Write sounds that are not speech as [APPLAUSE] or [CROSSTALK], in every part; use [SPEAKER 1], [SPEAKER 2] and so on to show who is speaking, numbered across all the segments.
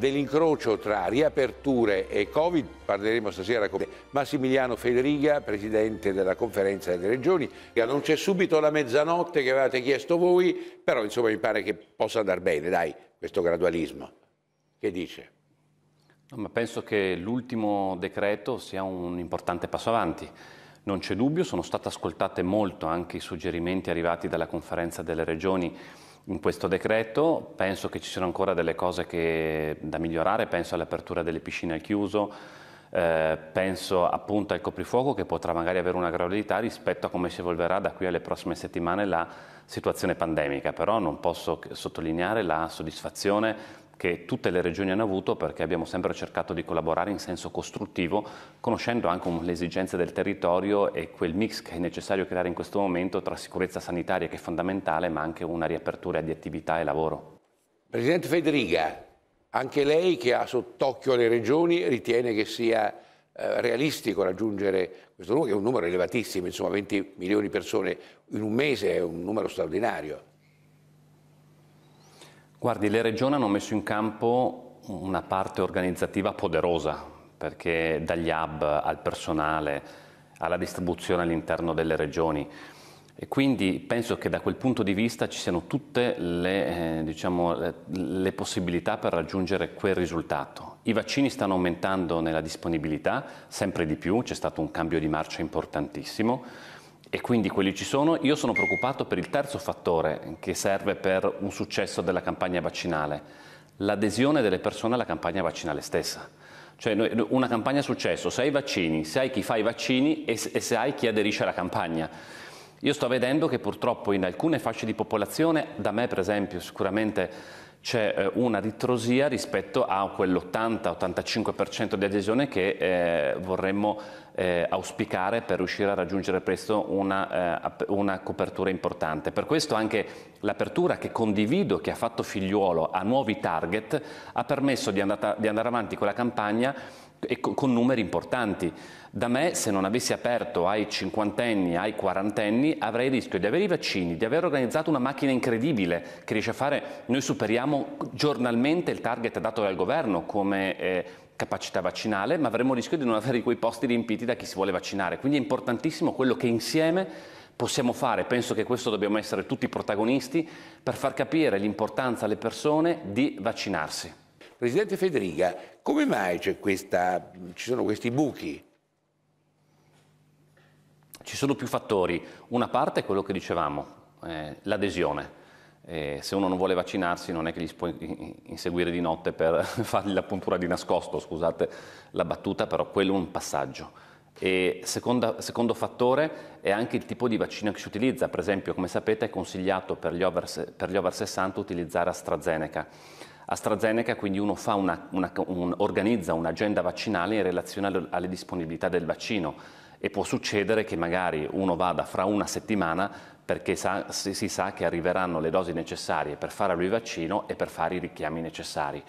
[SPEAKER 1] dell'incrocio tra riaperture e Covid, parleremo stasera con Massimiliano Federiga, presidente della conferenza delle regioni, non c'è subito la mezzanotte che avevate chiesto voi, però insomma mi pare che possa andare bene, dai, questo gradualismo. Che dice?
[SPEAKER 2] No, penso che l'ultimo decreto sia un importante passo avanti. Non c'è dubbio, sono state ascoltate molto anche i suggerimenti arrivati dalla conferenza delle regioni in questo decreto, penso che ci siano ancora delle cose che, da migliorare, penso all'apertura delle piscine al chiuso, eh, penso appunto al coprifuoco che potrà magari avere una gradualità rispetto a come si evolverà da qui alle prossime settimane la situazione pandemica, però non posso sottolineare la soddisfazione che tutte le regioni hanno avuto perché abbiamo sempre cercato di collaborare in senso costruttivo, conoscendo anche le esigenze del territorio e quel mix che è necessario creare in questo momento tra sicurezza sanitaria che è fondamentale,
[SPEAKER 1] ma anche una riapertura di attività e lavoro. Presidente Federica, anche lei che ha sott'occhio le regioni ritiene che sia eh, realistico raggiungere questo numero, che è un numero elevatissimo, insomma 20 milioni di persone in un mese è un numero straordinario. Guardi, le regioni hanno messo in campo
[SPEAKER 2] una parte organizzativa poderosa, perché dagli hub al personale, alla distribuzione all'interno delle regioni. E quindi penso che da quel punto di vista ci siano tutte le, eh, diciamo, le, le, possibilità per raggiungere quel risultato. I vaccini stanno aumentando nella disponibilità sempre di più, c'è stato un cambio di marcia importantissimo e quindi quelli ci sono. Io sono preoccupato per il terzo fattore che serve per un successo della campagna vaccinale, l'adesione delle persone alla campagna vaccinale stessa. Cioè una campagna a successo, se hai i vaccini, se hai chi fa i vaccini e se hai chi aderisce alla campagna. Io sto vedendo che purtroppo in alcune fasce di popolazione, da me per esempio sicuramente c'è eh, una ritrosia rispetto a quell'80-85% di adesione che eh, vorremmo eh, auspicare per riuscire a raggiungere presto una, eh, una copertura importante. Per questo anche l'apertura che condivido, che ha fatto Figliuolo a nuovi target, ha permesso di, andata, di andare avanti con la campagna e con numeri importanti. Da me, se non avessi aperto ai cinquantenni, ai quarantenni, avrei il rischio di avere i vaccini, di aver organizzato una macchina incredibile che riesce a fare, noi superiamo giornalmente il target dato dal governo come eh, capacità vaccinale, ma avremo il rischio di non avere quei posti riempiti da chi si vuole vaccinare. Quindi è importantissimo quello che insieme possiamo fare, penso che questo dobbiamo essere tutti protagonisti, per far capire l'importanza alle persone di vaccinarsi. Presidente Federica, come mai questa, ci sono questi buchi? Ci sono più fattori. Una parte è quello che dicevamo, eh, l'adesione. Eh, se uno non vuole vaccinarsi non è che gli si può inseguire di notte per [LAUGHS] fargli la puntura di nascosto, scusate la battuta, però quello è un passaggio. E seconda, secondo fattore è anche il tipo di vaccino che si utilizza, per esempio come sapete è consigliato per gli over, per gli over 60 utilizzare AstraZeneca AstraZeneca quindi uno una, una, un, organizza un'agenda vaccinale in relazione alle, alle disponibilità del vaccino e può succedere che magari uno vada fra una settimana perché sa, si, si sa che arriveranno le dosi necessarie per fare lui il vaccino e per fare i richiami necessari.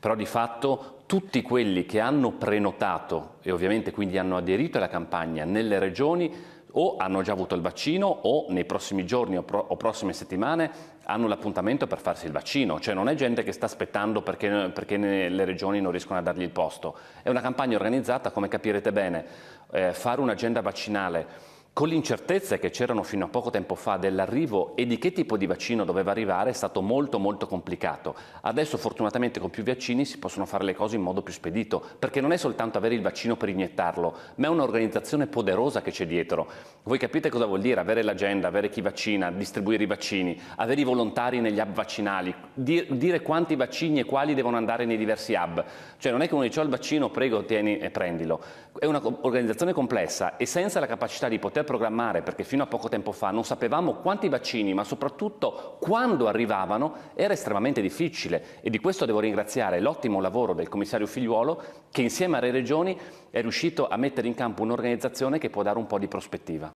[SPEAKER 2] Però di fatto tutti quelli che hanno prenotato e ovviamente quindi hanno aderito alla campagna nelle regioni o hanno già avuto il vaccino o nei prossimi giorni o, pro o prossime settimane hanno l'appuntamento per farsi il vaccino, cioè non è gente che sta aspettando perché, perché le regioni non riescono a dargli il posto, è una campagna organizzata, come capirete bene, eh, fare un'agenda vaccinale con l'incertezza che c'erano fino a poco tempo fa dell'arrivo e di che tipo di vaccino doveva arrivare è stato molto molto complicato. Adesso fortunatamente con più vaccini si possono fare le cose in modo più spedito, perché non è soltanto avere il vaccino per iniettarlo, ma è un'organizzazione poderosa che c'è dietro. Voi capite cosa vuol dire avere l'agenda, avere chi vaccina, distribuire i vaccini, avere i volontari negli hub vaccinali, dire quanti vaccini e quali devono andare nei diversi hub. Cioè non è che uno dice ho il vaccino, prego, tieni e prendilo. È un'organizzazione complessa e senza la capacità di poter dover programmare, perché fino a poco tempo fa non sapevamo quanti vaccini, ma soprattutto quando arrivavano, era estremamente difficile. E di questo devo ringraziare l'ottimo lavoro del commissario Figliuolo, che insieme alle regioni è riuscito a mettere in campo un'organizzazione che può dare un po' di prospettiva.